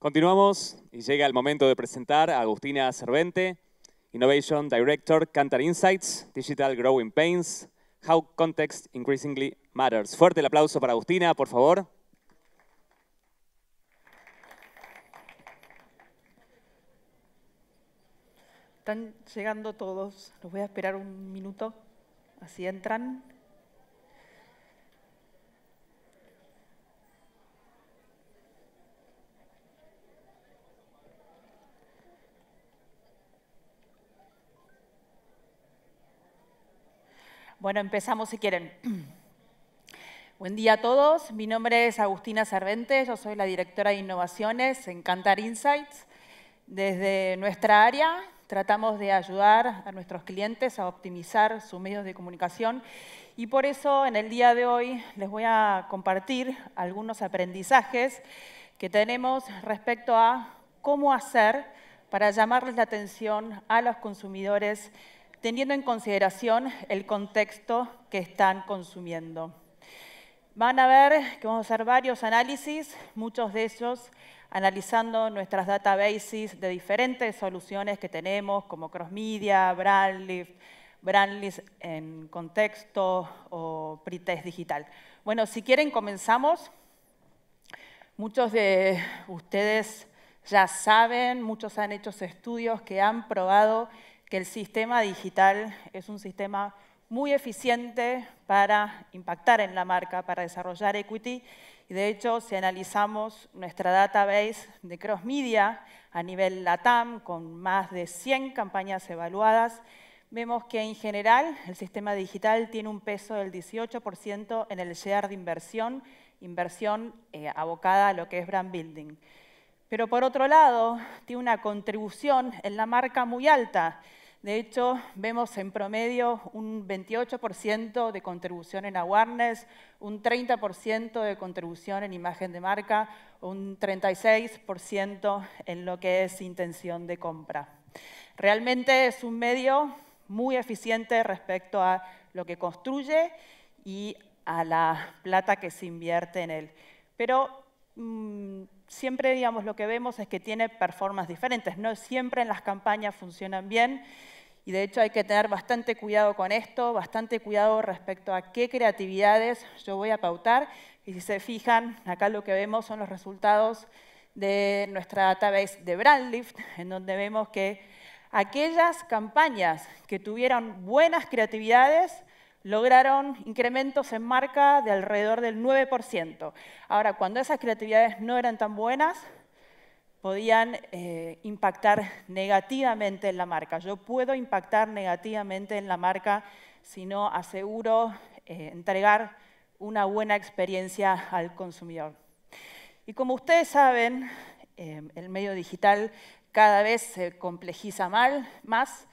Continuamos y llega el momento de presentar a Agustina Cervente, Innovation Director, Cantar Insights, Digital Growing Pains, How Context Increasingly Matters. Fuerte el aplauso para Agustina, por favor. Están llegando todos. Los voy a esperar un minuto. Así entran. Bueno, empezamos si quieren. Buen día a todos. Mi nombre es Agustina Cervente, yo soy la directora de innovaciones en Cantar Insights. Desde nuestra área tratamos de ayudar a nuestros clientes a optimizar sus medios de comunicación y por eso en el día de hoy les voy a compartir algunos aprendizajes que tenemos respecto a cómo hacer para llamarles la atención a los consumidores teniendo en consideración el contexto que están consumiendo. Van a ver que vamos a hacer varios análisis, muchos de ellos analizando nuestras databases de diferentes soluciones que tenemos, como Crossmedia, Brandlift, Brandlist en contexto o Pretest digital. Bueno, si quieren comenzamos. Muchos de ustedes ya saben, muchos han hecho estudios que han probado que el sistema digital es un sistema muy eficiente para impactar en la marca, para desarrollar equity. Y de hecho, si analizamos nuestra database de cross media a nivel LATAM, con más de 100 campañas evaluadas, vemos que en general el sistema digital tiene un peso del 18% en el share de inversión, inversión eh, abocada a lo que es brand building. Pero por otro lado, tiene una contribución en la marca muy alta, de hecho, vemos en promedio un 28% de contribución en awareness, un 30% de contribución en imagen de marca, un 36% en lo que es intención de compra. Realmente es un medio muy eficiente respecto a lo que construye y a la plata que se invierte en él. Pero mm, siempre, digamos, lo que vemos es que tiene performances diferentes. No siempre en las campañas funcionan bien. Y de hecho hay que tener bastante cuidado con esto, bastante cuidado respecto a qué creatividades yo voy a pautar. Y si se fijan, acá lo que vemos son los resultados de nuestra database de Brandlift, en donde vemos que aquellas campañas que tuvieron buenas creatividades lograron incrementos en marca de alrededor del 9%. Ahora, cuando esas creatividades no eran tan buenas, podían eh, impactar negativamente en la marca. Yo puedo impactar negativamente en la marca si no aseguro eh, entregar una buena experiencia al consumidor. Y como ustedes saben, eh, el medio digital cada vez se complejiza más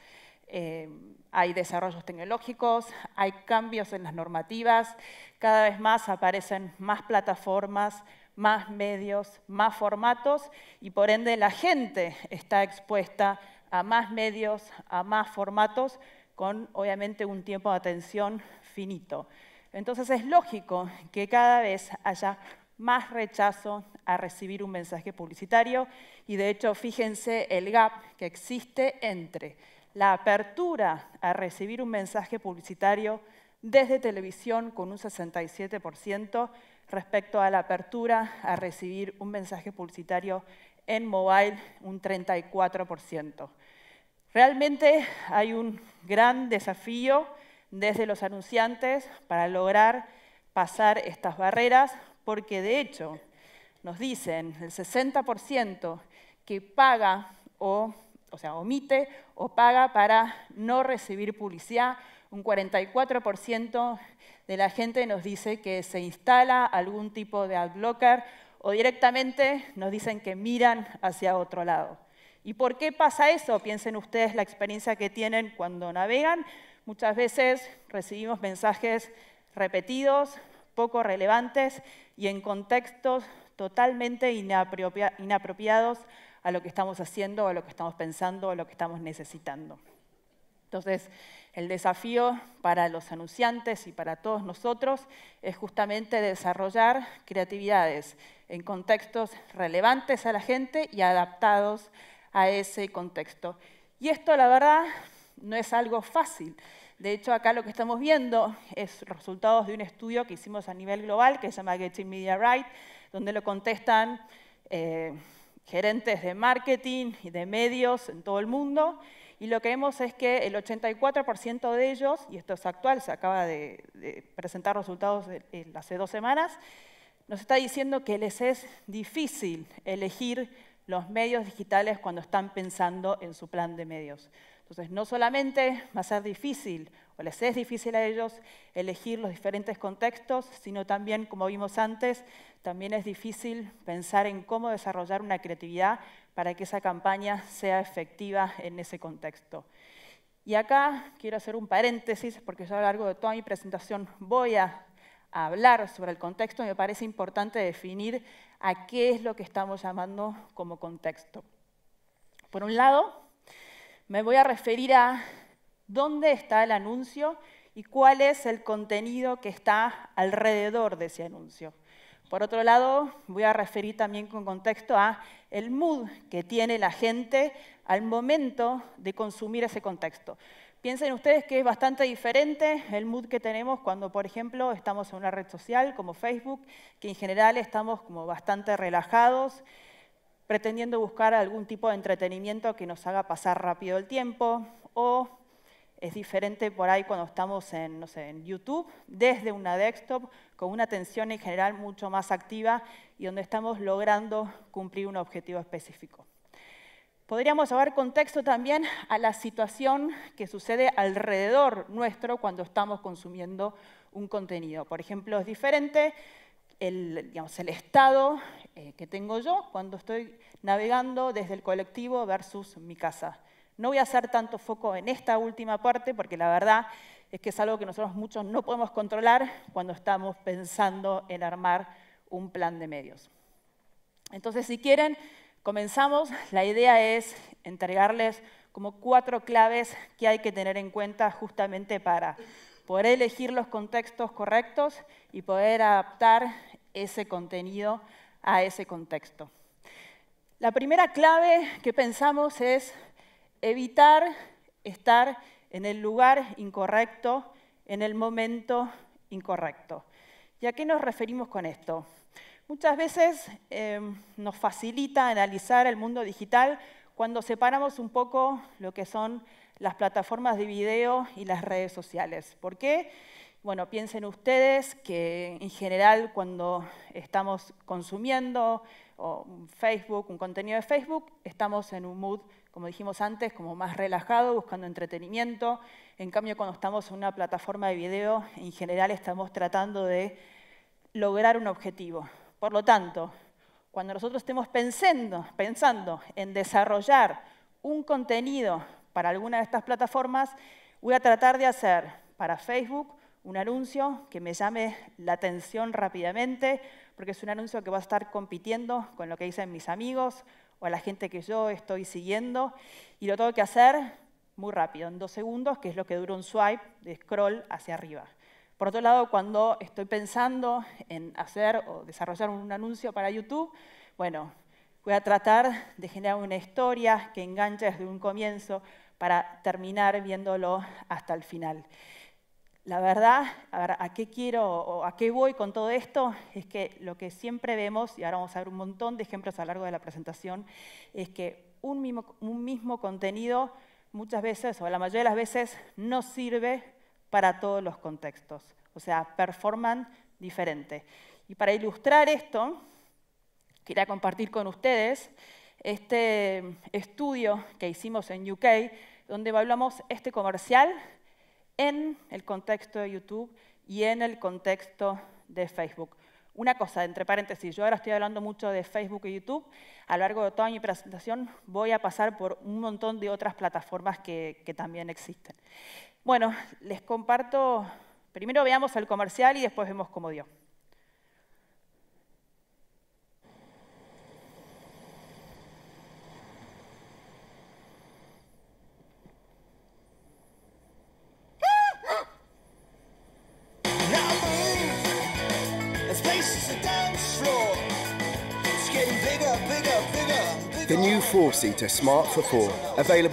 eh, hay desarrollos tecnológicos, hay cambios en las normativas, cada vez más aparecen más plataformas, más medios, más formatos y por ende la gente está expuesta a más medios, a más formatos, con obviamente un tiempo de atención finito. Entonces es lógico que cada vez haya más rechazo a recibir un mensaje publicitario y de hecho fíjense el gap que existe entre la apertura a recibir un mensaje publicitario desde televisión con un 67% respecto a la apertura a recibir un mensaje publicitario en mobile un 34%. Realmente hay un gran desafío desde los anunciantes para lograr pasar estas barreras, porque de hecho nos dicen el 60% que paga o o sea, omite o paga para no recibir publicidad. Un 44% de la gente nos dice que se instala algún tipo de blocker o directamente nos dicen que miran hacia otro lado. ¿Y por qué pasa eso? Piensen ustedes la experiencia que tienen cuando navegan. Muchas veces recibimos mensajes repetidos, poco relevantes y en contextos totalmente inapropiados a lo que estamos haciendo, a lo que estamos pensando, a lo que estamos necesitando. Entonces, el desafío para los anunciantes y para todos nosotros es justamente desarrollar creatividades en contextos relevantes a la gente y adaptados a ese contexto. Y esto, la verdad, no es algo fácil. De hecho, acá lo que estamos viendo es resultados de un estudio que hicimos a nivel global, que se llama Getting Media Right, donde lo contestan eh, gerentes de marketing y de medios en todo el mundo, y lo que vemos es que el 84% de ellos, y esto es actual, se acaba de, presentar resultados hace dos semanas, nos está diciendo que les es difícil elegir los medios digitales cuando están pensando en su plan de medios. Entonces, no solamente va a ser difícil, o les es difícil a ellos elegir los diferentes contextos, sino también, como vimos antes, también es difícil pensar en cómo desarrollar una creatividad para que esa campaña sea efectiva en ese contexto. Y acá quiero hacer un paréntesis, porque yo a lo largo de toda mi presentación voy a hablar sobre el contexto, y me parece importante definir a qué es lo que estamos llamando como contexto. Por un lado, me voy a referir a dónde está el anuncio y cuál es el contenido que está alrededor de ese anuncio. Por otro lado, voy a referir también con contexto a el mood que tiene la gente al momento de consumir ese contexto. Piensen ustedes que es bastante diferente el mood que tenemos cuando, por ejemplo, estamos en una red social como Facebook, que en general estamos como bastante relajados, pretendiendo buscar algún tipo de entretenimiento que nos haga pasar rápido el tiempo, o es diferente por ahí cuando estamos en, YouTube, desde una desktop, con una atención en general mucho más activa y donde estamos logrando cumplir un objetivo específico. Podríamos llevar contexto también a la situación que sucede alrededor nuestro cuando estamos consumiendo un contenido. Por ejemplo, es diferente el, digamos, el estado eh, que tengo yo cuando estoy navegando desde el colectivo versus mi casa. No voy a hacer tanto foco en esta última parte porque la verdad es que es algo que nosotros muchos no podemos controlar cuando estamos pensando en armar un plan de medios. Entonces, si quieren, comenzamos. La idea es entregarles como cuatro claves que hay que tener en cuenta justamente para poder elegir los contextos correctos y poder adaptar ese contenido a ese contexto. La primera clave que pensamos es evitar estar en el lugar incorrecto, en el momento incorrecto. ¿Y a qué nos referimos con esto? Muchas veces em, nos facilita analizar el mundo digital cuando separamos un poco lo que son las plataformas de video y las redes sociales. ¿Por qué? Bueno, piensen ustedes que en general cuando estamos consumiendo Facebook, un contenido de Facebook, estamos en un mood como dijimos antes, como más relajado, buscando entretenimiento. En cambio, cuando estamos en una plataforma de video, en general estamos tratando de lograr un objetivo. Por lo tanto, cuando nosotros estemos pensando, pensando en desarrollar un contenido para alguna de estas plataformas, voy a tratar de hacer para Facebook un anuncio que me llame la atención rápidamente, porque es un anuncio que va a estar compitiendo con lo que dicen mis amigos, o a la gente que yo estoy siguiendo y lo tengo que hacer muy rápido, en dos segundos, que es lo que dura un swipe de scroll hacia arriba. Por otro lado, cuando estoy pensando en hacer o desarrollar un anuncio para YouTube, bueno, voy a tratar de generar una historia que enganche desde un comienzo para terminar viéndolo hasta el final. La verdad, a, qué quiero o a qué voy con todo esto? Es que lo que siempre vemos, y ahora vamos a ver un montón de ejemplos a lo largo de la presentación, es que un mismo, un mismo contenido muchas veces, o la mayoría de las veces, no sirve para todos los contextos. O sea, performan diferente. Y para ilustrar esto, quería compartir con ustedes este estudio que hicimos en UK, donde evaluamos este comercial en el contexto de YouTube y en el contexto de Facebook. Una cosa, entre paréntesis, yo ahora estoy hablando mucho de Facebook y YouTube. A lo largo de toda mi presentación voy a pasar por un montón de otras plataformas que, también existen. Bueno, les comparto, primero veamos el comercial y después vemos cómo dio. Smart Entonces,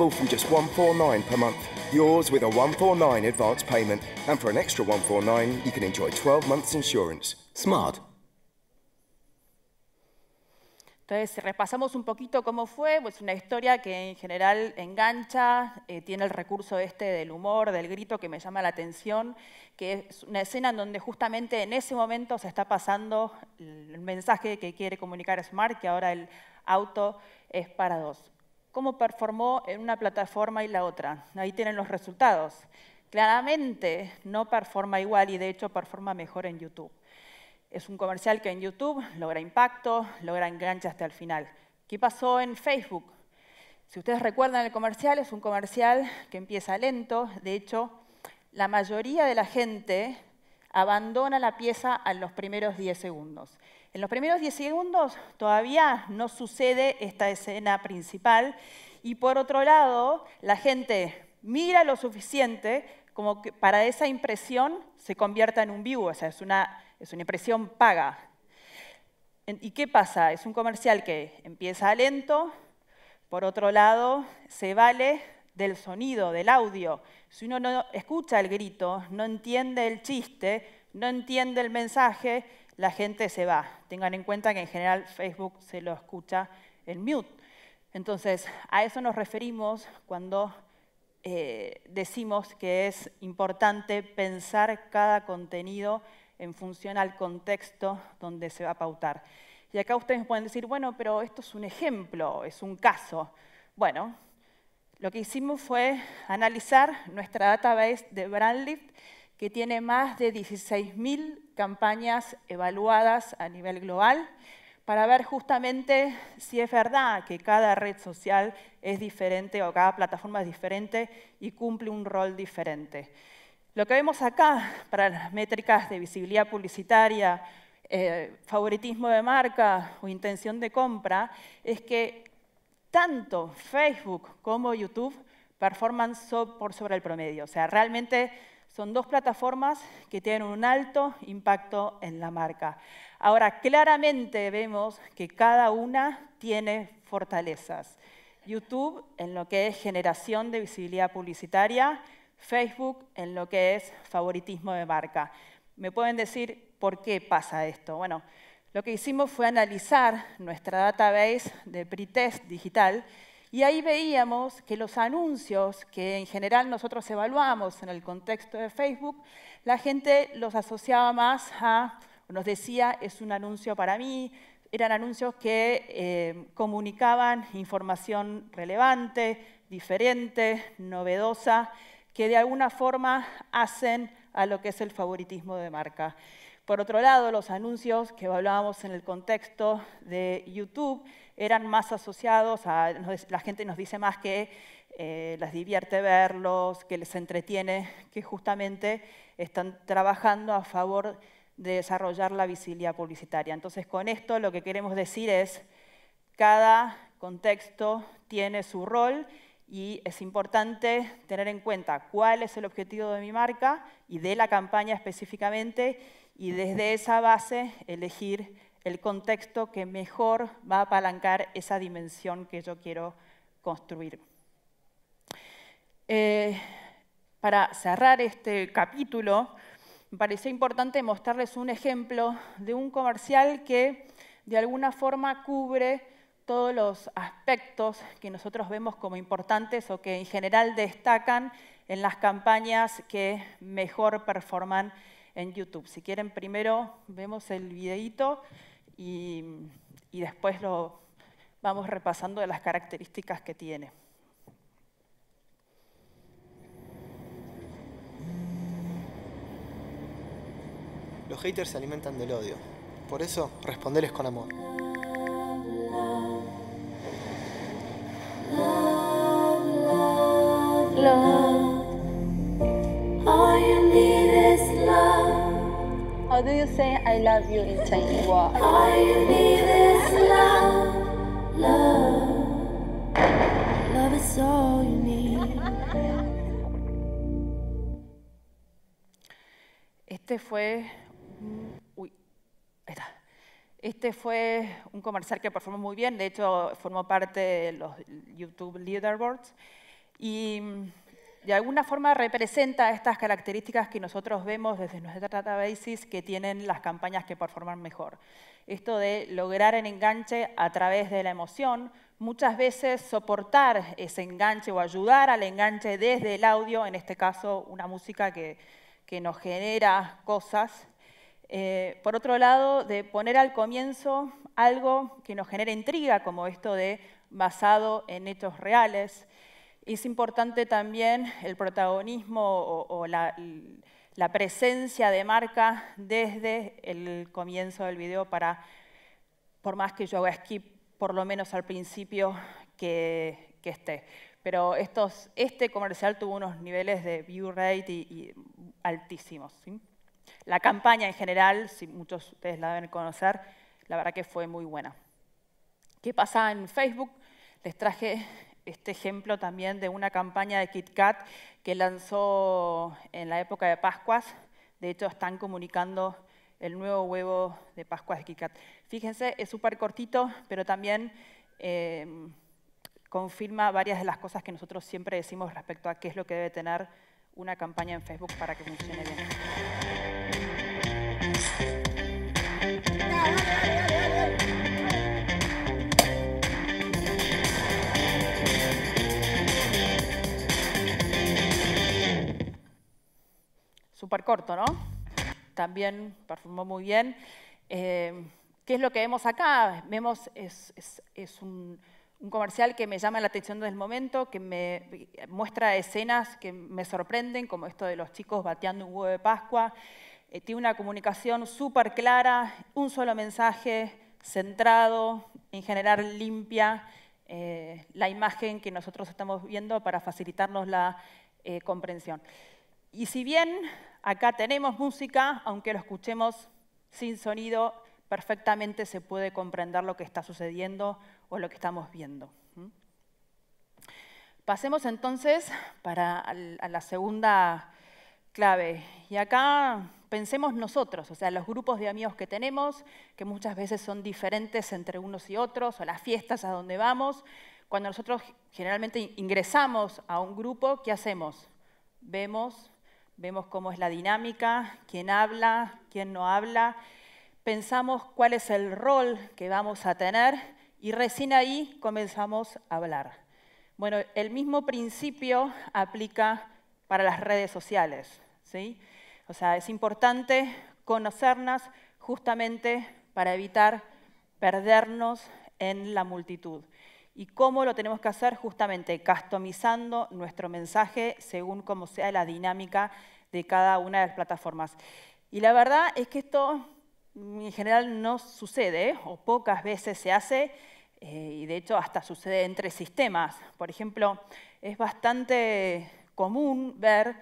repasamos un poquito cómo fue, pues una historia que en general engancha, eh, tiene el recurso este del humor, del grito que me llama la atención, que es una escena en donde justamente en ese momento se está pasando el mensaje que quiere comunicar Smart, que ahora el auto es para dos. ¿Cómo performó en una plataforma y la otra? Ahí tienen los resultados. Claramente no performa igual y de hecho performa mejor en YouTube. Es un comercial que en YouTube logra impacto, logra enganche hasta el final. ¿Qué pasó en Facebook? Si ustedes recuerdan el comercial, es un comercial que empieza lento. De hecho, la mayoría de la gente abandona la pieza a los primeros 10 segundos. En los primeros 10 segundos todavía no sucede esta escena principal y por otro lado la gente mira lo suficiente como que para esa impresión se convierta en un vivo, o sea, es una, es una impresión paga. ¿Y qué pasa? Es un comercial que empieza lento, por otro lado se vale del sonido, del audio. Si uno no escucha el grito, no entiende el chiste, no entiende el mensaje, la gente se va. Tengan en cuenta que en general Facebook se lo escucha en mute. Entonces, a eso nos referimos cuando eh, decimos que es importante pensar cada contenido en función al contexto donde se va a pautar. Y acá ustedes pueden decir, bueno, pero esto es un ejemplo, es un caso. Bueno, lo que hicimos fue analizar nuestra database de Brandlift que tiene más de 16.000 campañas evaluadas a nivel global para ver justamente si es verdad que cada red social es diferente o cada plataforma es diferente y cumple un rol diferente. Lo que vemos acá para las métricas de visibilidad publicitaria, eh, favoritismo de marca o intención de compra es que tanto Facebook como YouTube performan por sobre el promedio. O sea, realmente son dos plataformas que tienen un alto impacto en la marca. Ahora, claramente vemos que cada una tiene fortalezas. YouTube en lo que es generación de visibilidad publicitaria, Facebook en lo que es favoritismo de marca. ¿Me pueden decir por qué pasa esto? Bueno, lo que hicimos fue analizar nuestra database de pretest digital y ahí veíamos que los anuncios que en general nosotros evaluamos en el contexto de Facebook, la gente los asociaba más a, nos decía, es un anuncio para mí, eran anuncios que eh, comunicaban información relevante, diferente, novedosa, que de alguna forma hacen a lo que es el favoritismo de marca. Por otro lado, los anuncios que evaluábamos en el contexto de YouTube eran más asociados la gente nos dice más que eh, las divierte verlos, que les entretiene, que justamente están trabajando a favor de desarrollar la visibilidad publicitaria. Entonces, con esto lo que queremos decir es, cada contexto tiene su rol y es importante tener en cuenta cuál es el objetivo de mi marca y de la campaña específicamente y desde esa base elegir el contexto que mejor va a apalancar esa dimensión que yo quiero construir. Eh, para cerrar este capítulo, me pareció importante mostrarles un ejemplo de un comercial que de alguna forma cubre todos los aspectos que nosotros vemos como importantes o que en general destacan en las campañas que mejor performan en YouTube. Si quieren, primero vemos el videíto y, después lo vamos repasando de las características que tiene. Los haters se alimentan del odio. Por eso, responderles con amor. How do you say I love you in Chinese? Wow. All you need is love, love. Love is all you need. Este fue. Uy, está. Este fue un comercial que performó muy bien, de hecho formó parte de los YouTube Leaderboards. Y de alguna forma representa estas características que nosotros vemos desde nuestra databases que tienen las campañas que performan mejor. Esto de lograr el enganche a través de la emoción, muchas veces soportar ese enganche o ayudar al enganche desde el audio, en este caso una música que, que nos genera cosas. Eh, por otro lado, de poner al comienzo algo que nos genere intriga, como esto de basado en hechos reales, es importante también el protagonismo o, la, presencia de marca desde el comienzo del video para, por más que yo haga skip, por lo menos al principio que, esté. Pero estos, este comercial tuvo unos niveles de view rate altísimos. La campaña en general, si muchos de ustedes la deben conocer, la verdad que fue muy buena. ¿Qué pasa en Facebook? Les traje este ejemplo también de una campaña de KitKat que lanzó en la época de Pascuas. De hecho, están comunicando el nuevo huevo de Pascuas de KitKat. Fíjense, es súper cortito, pero también eh, confirma varias de las cosas que nosotros siempre decimos respecto a qué es lo que debe tener una campaña en Facebook para que funcione bien. súper corto, ¿no? También perfumó muy bien. Eh, ¿Qué es lo que vemos acá? Vemos, es, un, comercial que me llama la atención del momento, que me muestra escenas que me sorprenden, como esto de los chicos bateando un huevo de Pascua. Eh, tiene una comunicación súper clara, un solo mensaje, centrado, en general limpia, eh, la imagen que nosotros estamos viendo para facilitarnos la comprensión. Y si bien Acá tenemos música, aunque lo escuchemos sin sonido, perfectamente se puede comprender lo que está sucediendo o lo que estamos viendo. ¿Mm? Pasemos entonces para a la segunda clave. Y acá pensemos nosotros, o sea, los grupos de amigos que tenemos, que muchas veces son diferentes entre unos y otros, o las fiestas a donde vamos. Cuando nosotros generalmente ingresamos a un grupo, ¿qué hacemos? Vemos, vemos cómo es la dinámica, quién habla, quién no habla, pensamos cuál es el rol que vamos a tener y recién ahí comenzamos a hablar. Bueno, el mismo principio aplica para las redes sociales. ¿sí? O sea, es importante conocernos justamente para evitar perdernos en la multitud. ¿Y cómo lo tenemos que hacer? Justamente customizando nuestro mensaje según como sea la dinámica de cada una de las plataformas. Y la verdad es que esto en general no sucede, o pocas veces se hace, eh, y de hecho hasta sucede entre sistemas. Por ejemplo, es bastante común ver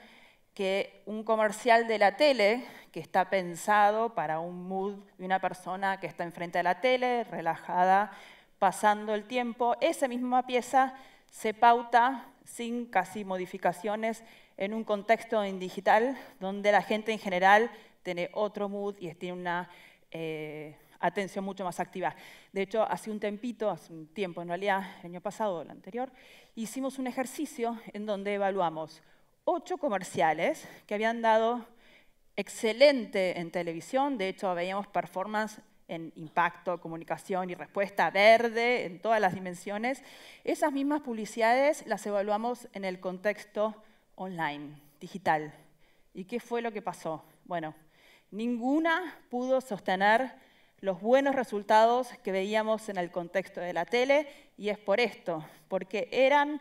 que un comercial de la tele que está pensado para un mood de una persona que está enfrente de la tele, relajada, pasando el tiempo, esa misma pieza se pauta sin casi modificaciones en un contexto en digital donde la gente en general tiene otro mood y tiene una eh, atención mucho más activa. De hecho, hace un tempito, hace un tiempo en realidad, el año pasado o el anterior, hicimos un ejercicio en donde evaluamos ocho comerciales que habían dado excelente en televisión, de hecho veíamos performance en impacto, comunicación y respuesta verde, en todas las dimensiones, esas mismas publicidades las evaluamos en el contexto online, digital. ¿Y qué fue lo que pasó? Bueno, ninguna pudo sostener los buenos resultados que veíamos en el contexto de la tele, y es por esto, porque eran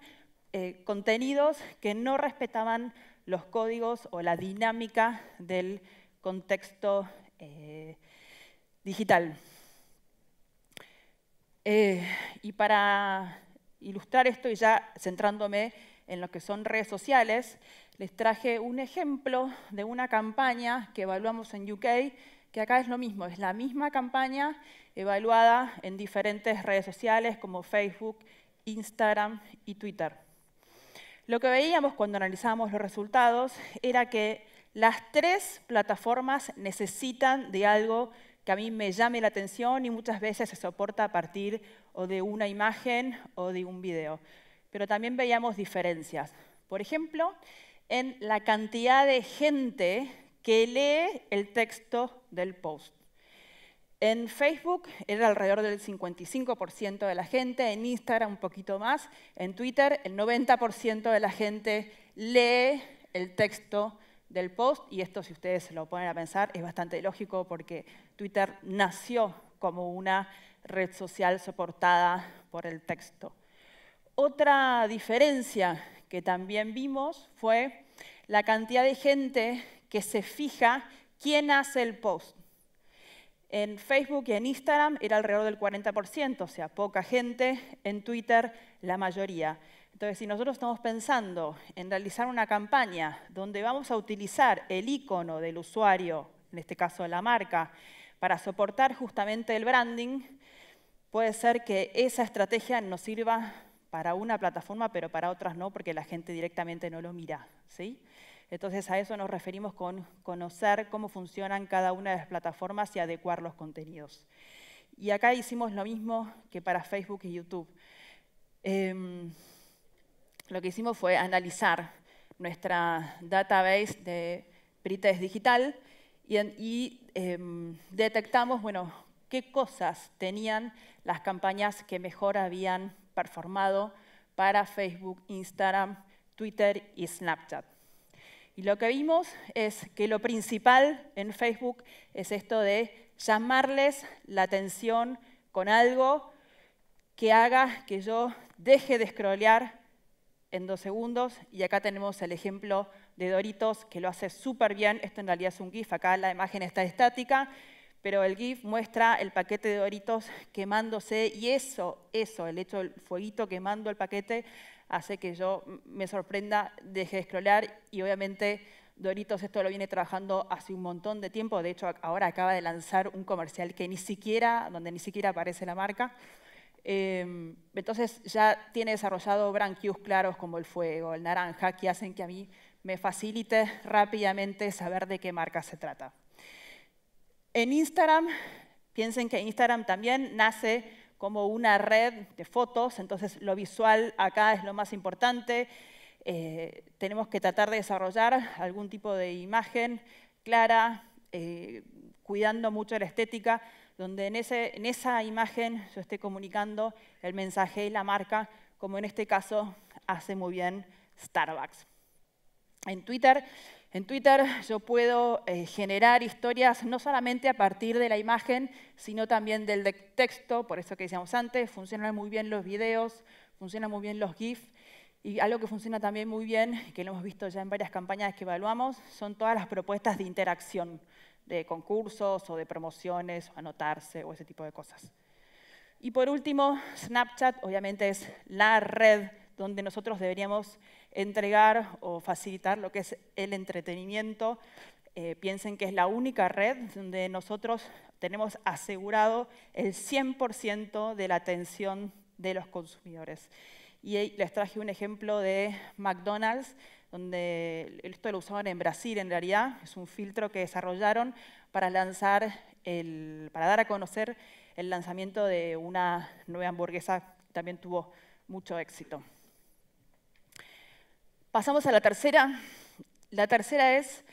eh, contenidos que no respetaban los códigos o la dinámica del contexto eh, digital. Eh, y para ilustrar esto y ya centrándome en lo que son redes sociales, les traje un ejemplo de una campaña que evaluamos en UK, que acá es lo mismo, es la misma campaña evaluada en diferentes redes sociales como Facebook, Instagram y Twitter. Lo que veíamos cuando analizábamos los resultados era que las tres plataformas necesitan de algo a mí me llame la atención y muchas veces se soporta a partir o de una imagen o de un video. Pero también veíamos diferencias. Por ejemplo, en la cantidad de gente que lee el texto del post. En Facebook era alrededor del 55% de la gente, en Instagram un poquito más, en Twitter el 90% de la gente lee el texto del post, y esto si ustedes se lo ponen a pensar es bastante lógico porque Twitter nació como una red social soportada por el texto. Otra diferencia que también vimos fue la cantidad de gente que se fija quién hace el post. En Facebook y en Instagram era alrededor del 40%, o sea, poca gente, en Twitter la mayoría. Entonces, si nosotros estamos pensando en realizar una campaña donde vamos a utilizar el icono del usuario, en este caso la marca, para soportar justamente el branding, puede ser que esa estrategia nos sirva para una plataforma, pero para otras no, porque la gente directamente no lo mira. ¿sí? Entonces, a eso nos referimos con conocer cómo funcionan cada una de las plataformas y adecuar los contenidos. Y acá hicimos lo mismo que para Facebook y YouTube. Em, lo que hicimos fue analizar nuestra database de PRITES digital y, em, detectamos, bueno, qué cosas tenían las campañas que mejor habían performado para Facebook, Instagram, Twitter y Snapchat. Y lo que vimos es que lo principal en Facebook es esto de llamarles la atención con algo que haga que yo deje de scrollear en dos segundos. Y acá tenemos el ejemplo de Doritos, que lo hace súper bien. Esto en realidad es un GIF, acá la imagen está estática, pero el GIF muestra el paquete de Doritos quemándose y eso, eso, el hecho del fueguito quemando el paquete, hace que yo me sorprenda, deje de scrollar y obviamente Doritos esto lo viene trabajando hace un montón de tiempo, de hecho ahora acaba de lanzar un comercial que ni siquiera, donde ni siquiera aparece la marca, Em, entonces ya tiene desarrollado brand cues claros como el fuego, el naranja, que hacen que a mí me facilite rápidamente saber de qué marca se trata. En Instagram, piensen que Instagram también nace como una red de fotos, entonces lo visual acá es lo más importante. Eh, tenemos que tratar de desarrollar algún tipo de imagen clara, eh, cuidando mucho la estética, donde en, esa imagen yo esté comunicando el mensaje y la marca, como en este caso hace muy bien Starbucks. En Twitter, en Twitter yo puedo eh, generar historias no solamente a partir de la imagen, sino también del texto, por eso que decíamos antes, funcionan muy bien los videos, funcionan muy bien los GIFs, y algo que funciona también muy bien, que lo hemos visto ya en varias campañas que evaluamos, son todas las propuestas de interacción de concursos o de promociones, o anotarse o ese tipo de cosas. Y por último, Snapchat obviamente es la red donde nosotros deberíamos entregar o facilitar lo que es el entretenimiento. Eh, piensen que es la única red donde nosotros tenemos asegurado el 100% de la atención de los consumidores. Y les traje un ejemplo de McDonald's, donde esto lo usaban en Brasil en realidad, es un filtro que desarrollaron para lanzar, para dar a conocer el lanzamiento de una nueva hamburguesa, también tuvo mucho éxito. Pasamos a la tercera. La tercera es,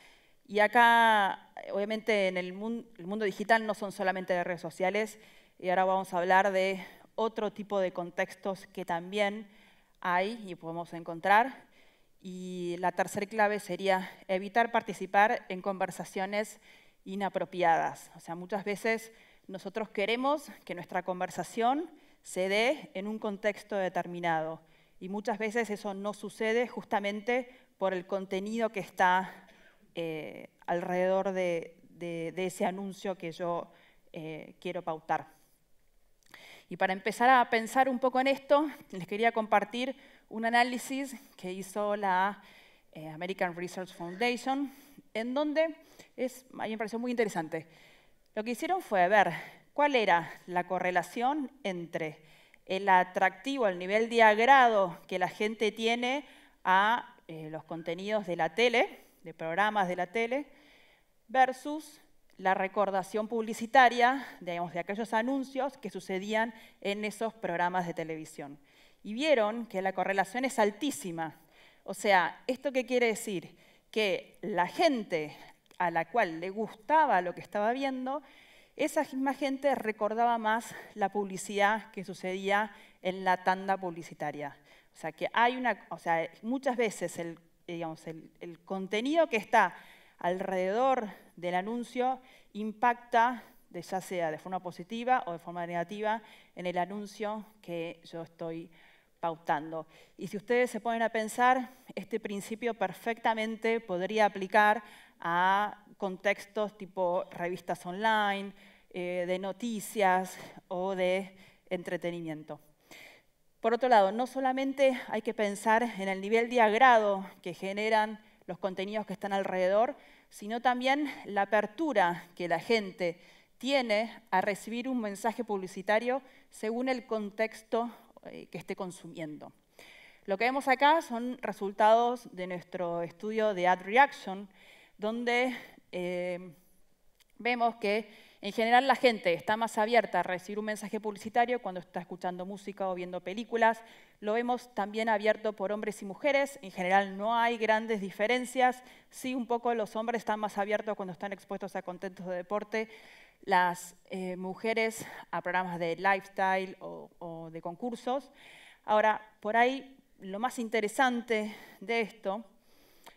y acá obviamente en el mundo, el mundo digital no son solamente de redes sociales, y ahora vamos a hablar de otro tipo de contextos que también hay y podemos encontrar, y la tercera clave sería evitar participar en conversaciones inapropiadas. O sea, muchas veces nosotros queremos que nuestra conversación se dé en un contexto determinado. Y muchas veces eso no sucede justamente por el contenido que está eh, alrededor de, ese anuncio que yo eh, quiero pautar. Y para empezar a pensar un poco en esto, les quería compartir un análisis que hizo la eh, American Research Foundation, en donde es, a mí me pareció muy interesante. Lo que hicieron fue ver cuál era la correlación entre el atractivo, el nivel de agrado que la gente tiene a eh, los contenidos de la tele, de programas de la tele, versus la recordación publicitaria de aquellos anuncios que sucedían en esos programas de televisión. Y vieron que la correlación es altísima. O sea, ¿esto qué quiere decir? Que la gente a la cual le gustaba lo que estaba viendo, esa misma gente recordaba más la publicidad que sucedía en la tanda publicitaria. O sea, que hay una, o sea, muchas veces el, digamos, el, el contenido que está alrededor del anuncio impacta, ya sea de forma positiva o de forma negativa, en el anuncio que yo estoy pautando. Y si ustedes se ponen a pensar, este principio perfectamente podría aplicar a contextos tipo revistas online, eh, de noticias o de entretenimiento. Por otro lado, no solamente hay que pensar en el nivel de agrado que generan los contenidos que están alrededor, sino también la apertura que la gente tiene a recibir un mensaje publicitario según el contexto eh, que esté consumiendo. Lo que vemos acá son resultados de nuestro estudio de Ad Reaction, donde eh, vemos que en general, la gente está más abierta a recibir un mensaje publicitario cuando está escuchando música o viendo películas. Lo vemos también abierto por hombres y mujeres. En general, no hay grandes diferencias. Sí, un poco los hombres están más abiertos cuando están expuestos a contentos de deporte. Las eh, mujeres a programas de lifestyle o, o de concursos. Ahora, por ahí, lo más interesante de esto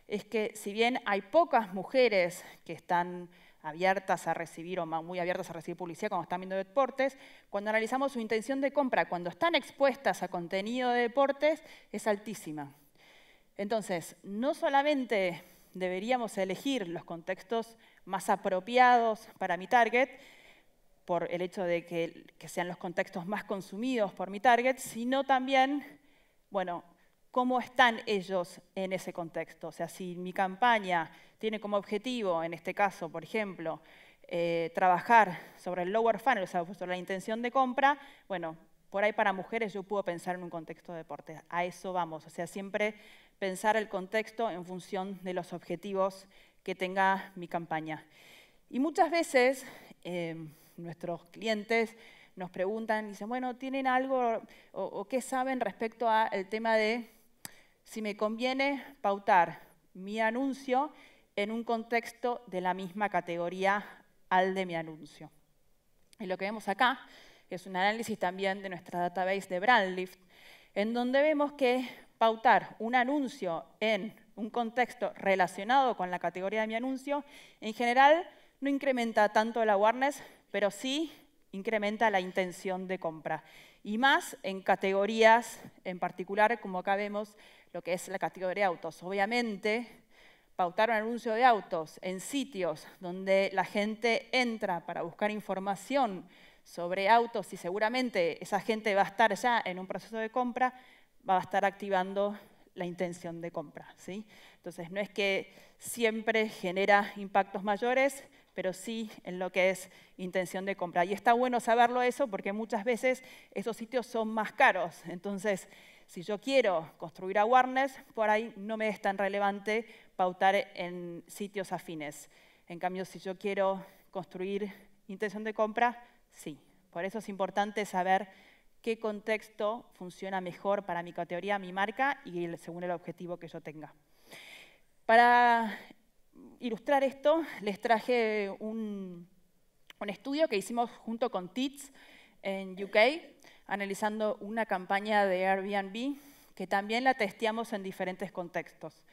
es que si bien hay pocas mujeres que están abiertas a recibir o muy abiertas a recibir publicidad cuando están viendo deportes, cuando analizamos su intención de compra, cuando están expuestas a contenido de deportes, es altísima. Entonces, no solamente deberíamos elegir los contextos más apropiados para mi target, por el hecho de que, que sean los contextos más consumidos por mi target, sino también, bueno, cómo están ellos en ese contexto. O sea, si mi campaña tiene como objetivo, en este caso, por ejemplo, eh, trabajar sobre el lower funnel, o sea, sobre la intención de compra, bueno, por ahí para mujeres yo puedo pensar en un contexto de deporte. A eso vamos. O sea, siempre pensar el contexto en función de los objetivos que tenga mi campaña. Y muchas veces eh, nuestros clientes nos preguntan, dicen, bueno, ¿tienen algo o, o qué saben respecto al tema de si me conviene pautar mi anuncio en un contexto de la misma categoría al de mi anuncio. Y lo que vemos acá es un análisis también de nuestra database de Brandlift, en donde vemos que pautar un anuncio en un contexto relacionado con la categoría de mi anuncio, en general no incrementa tanto la awareness, pero sí incrementa la intención de compra y más en categorías en particular, como acá vemos lo que es la categoría de autos. Obviamente, pautar un anuncio de autos en sitios donde la gente entra para buscar información sobre autos y seguramente esa gente va a estar ya en un proceso de compra, va a estar activando la intención de compra. ¿sí? Entonces, no es que siempre genera impactos mayores, pero sí en lo que es intención de compra. Y está bueno saberlo eso porque muchas veces esos sitios son más caros. Entonces, si yo quiero construir awareness, por ahí no me es tan relevante pautar en sitios afines. En cambio, si yo quiero construir intención de compra, sí. Por eso es importante saber qué contexto funciona mejor para mi categoría, mi marca y según el objetivo que yo tenga. Para ilustrar esto, les traje un, estudio que hicimos junto con TITS en UK, analizando una campaña de Airbnb que también la testeamos en diferentes contextos.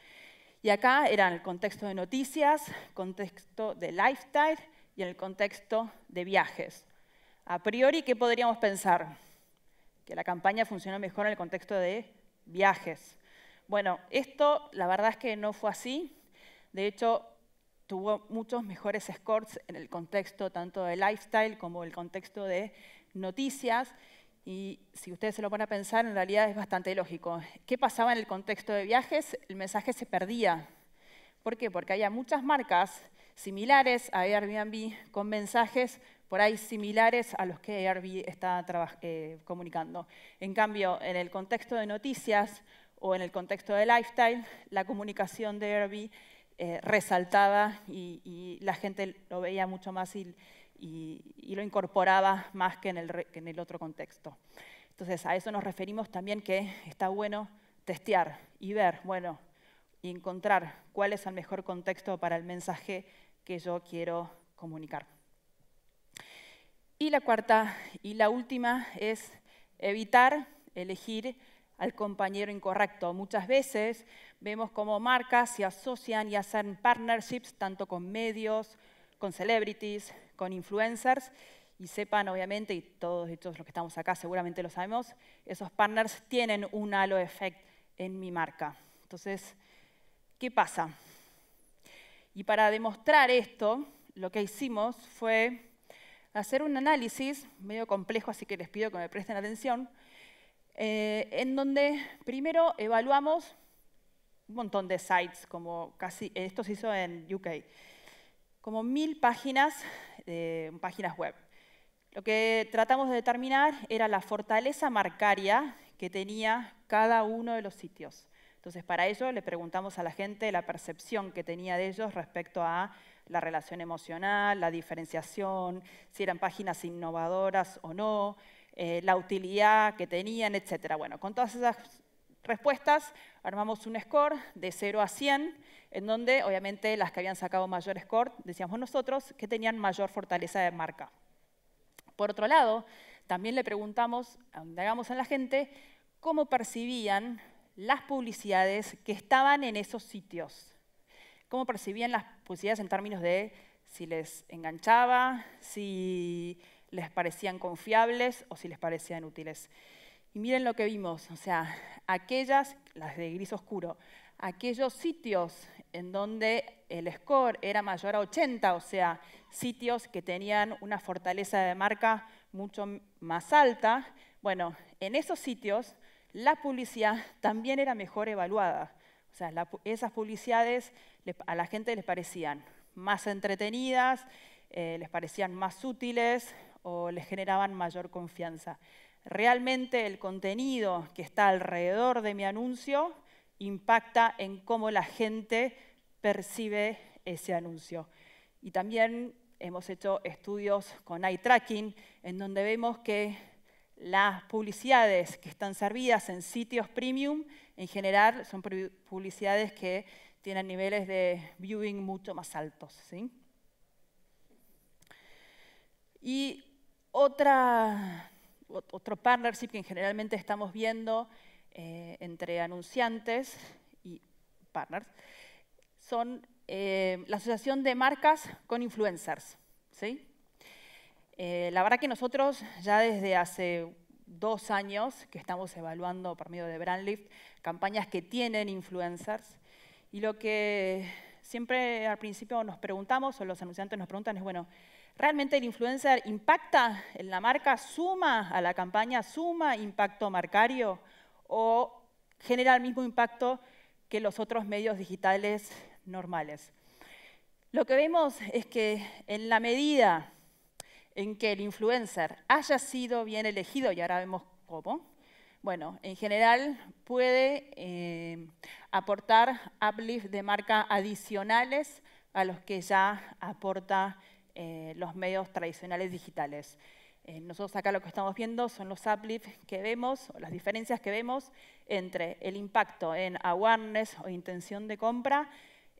Y acá eran el contexto de noticias, contexto de lifestyle y el contexto de viajes. A priori, ¿qué podríamos pensar? Que la campaña funcionó mejor en el contexto de viajes. Bueno, esto la verdad es que no fue así. De hecho, tuvo muchos mejores scores en el contexto tanto de lifestyle como el contexto de noticias. Y si ustedes se lo ponen a pensar, en realidad es bastante lógico. ¿Qué pasaba en el contexto de viajes? El mensaje se perdía. ¿Por qué? Porque había muchas marcas similares a Airbnb con mensajes por ahí similares a los que Airbnb está eh, comunicando. En cambio, en el contexto de noticias o en el contexto de lifestyle, la comunicación de Airbnb eh, resaltaba y, la gente lo veía mucho más y, lo incorporaba más que en, el, que en el otro contexto. Entonces, a eso nos referimos también que está bueno testear y ver, bueno, y encontrar cuál es el mejor contexto para el mensaje que yo quiero comunicar. Y la cuarta y la última es evitar elegir al compañero incorrecto. Muchas veces vemos cómo marcas se asocian y hacen partnerships tanto con medios, con celebrities, con influencers, y sepan, obviamente, y todos, los que estamos acá seguramente lo sabemos, esos partners tienen un halo effect en mi marca. Entonces, ¿qué pasa? Y para demostrar esto, lo que hicimos fue hacer un análisis medio complejo, así que les pido que me presten atención, eh, en donde primero evaluamos un montón de sites, como casi, esto se hizo en UK, como mil páginas, eh, páginas web. Lo que tratamos de determinar era la fortaleza marcaria que tenía cada uno de los sitios. Entonces, para ello le preguntamos a la gente la percepción que tenía de ellos respecto a la relación emocional, la diferenciación, si eran páginas innovadoras o no, eh, la utilidad que tenían, etc. Bueno, con todas esas respuestas armamos un score de 0 a 100, en donde obviamente las que habían sacado mayor score, decíamos nosotros, que tenían mayor fortaleza de marca. Por otro lado, también le preguntamos, hagamos a la gente, cómo percibían las publicidades que estaban en esos sitios. Cómo percibían las publicidades en términos de si les enganchaba, si les parecían confiables o si les parecían útiles. Y miren lo que vimos, o sea, aquellas, las de gris oscuro, aquellos sitios en donde el score era mayor a 80, o sea, sitios que tenían una fortaleza de marca mucho más alta, bueno, en esos sitios la publicidad también era mejor evaluada. O sea, esas publicidades a la gente les parecían más entretenidas, eh, les parecían más útiles, o les generaban mayor confianza. Realmente el contenido que está alrededor de mi anuncio impacta en cómo la gente percibe ese anuncio. Y también hemos hecho estudios con eye tracking, en donde vemos que las publicidades que están servidas en sitios premium, en general, son publicidades que tienen niveles de viewing mucho más altos. ¿sí? Y otra, otro partnership que generalmente estamos viendo eh, entre anunciantes y partners son eh, la asociación de marcas con influencers. ¿sí? Eh, la verdad que nosotros ya desde hace dos años que estamos evaluando por medio de Brandlift campañas que tienen influencers y lo que siempre al principio nos preguntamos o los anunciantes nos preguntan es, bueno, ¿Realmente el influencer impacta en la marca? ¿Suma a la campaña? ¿Suma impacto marcario? ¿O genera el mismo impacto que los otros medios digitales normales? Lo que vemos es que en la medida en que el influencer haya sido bien elegido, y ahora vemos cómo, bueno, en general puede eh, aportar uplift de marca adicionales a los que ya aporta eh, los medios tradicionales digitales. Eh, nosotros acá lo que estamos viendo son los uplifts que vemos, o las diferencias que vemos entre el impacto en awareness o intención de compra,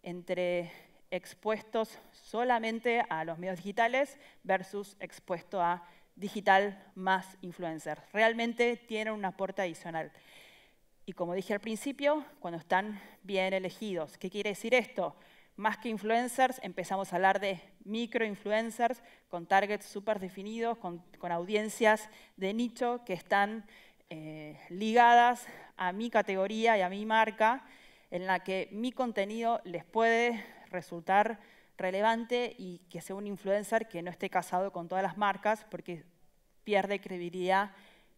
entre expuestos solamente a los medios digitales versus expuesto a digital más influencer Realmente tienen un aporte adicional. Y como dije al principio, cuando están bien elegidos. ¿Qué quiere decir esto? Más que influencers, empezamos a hablar de microinfluencers con targets súper definidos, con, audiencias de nicho que están eh, ligadas a mi categoría y a mi marca, en la que mi contenido les puede resultar relevante y que sea un influencer que no esté casado con todas las marcas porque pierde credibilidad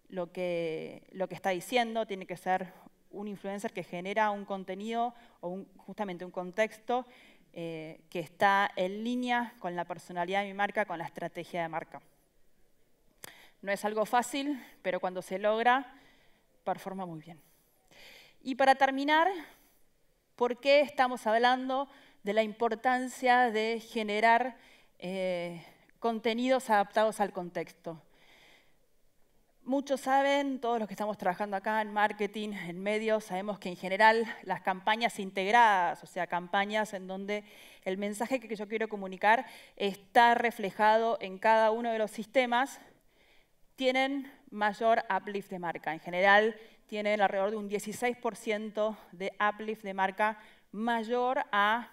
lo que, lo que está diciendo, tiene que ser un influencer que genera un contenido o justamente un contexto eh, que está en línea con la personalidad de mi marca, con la estrategia de marca. No es algo fácil, pero cuando se logra, performa muy bien. Y para terminar, ¿por qué estamos hablando de la importancia de generar eh, contenidos adaptados al contexto? Muchos saben, todos los que estamos trabajando acá en marketing, en medios, sabemos que en general las campañas integradas, o sea, campañas en donde el mensaje que yo quiero comunicar está reflejado en cada uno de los sistemas, tienen mayor uplift de marca. En general tienen alrededor de un 16% de uplift de marca mayor a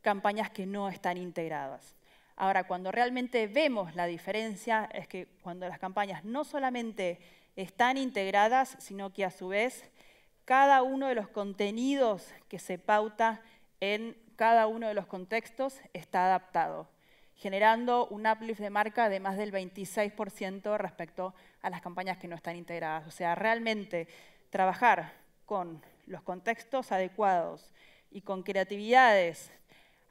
campañas que no están integradas. Ahora, cuando realmente vemos la diferencia es que cuando las campañas no solamente están integradas, sino que a su vez cada uno de los contenidos que se pauta en cada uno de los contextos está adaptado, generando un uplift de marca de más del 26% respecto a las campañas que no están integradas. O sea, realmente trabajar con los contextos adecuados y con creatividades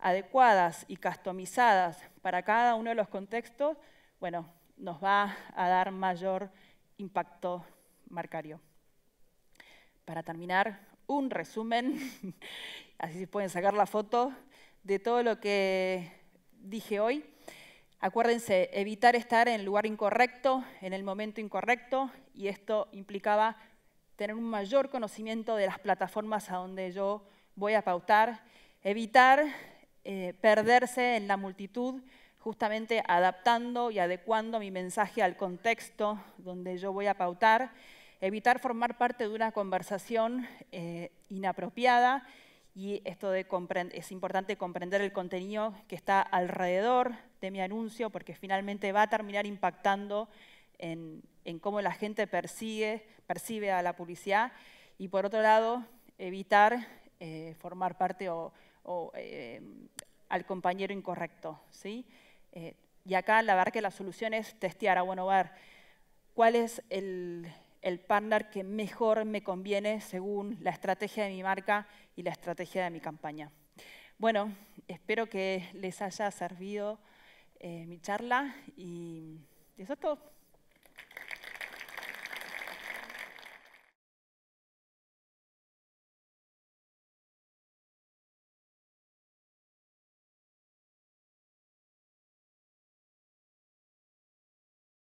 adecuadas y customizadas para cada uno de los contextos, bueno, nos va a dar mayor impacto marcario. Para terminar, un resumen, así pueden sacar la foto de todo lo que dije hoy. Acuérdense, evitar estar en el lugar incorrecto, en el momento incorrecto, y esto implicaba tener un mayor conocimiento de las plataformas a donde yo voy a pautar, evitar eh, perderse en la multitud, justamente adaptando y adecuando mi mensaje al contexto donde yo voy a pautar, evitar formar parte de una conversación eh, inapropiada y esto de es importante comprender el contenido que está alrededor de mi anuncio porque finalmente va a terminar impactando en, cómo la gente percibe a la publicidad y por otro lado evitar eh, formar parte o o em, al compañero incorrecto. ¿sí? Eh, y acá la verdad que la solución es testear, a bueno, ver cuál es el, el partner que mejor me conviene según la estrategia de mi marca y la estrategia de mi campaña. Bueno, espero que les haya servido eh, mi charla y eso es todo.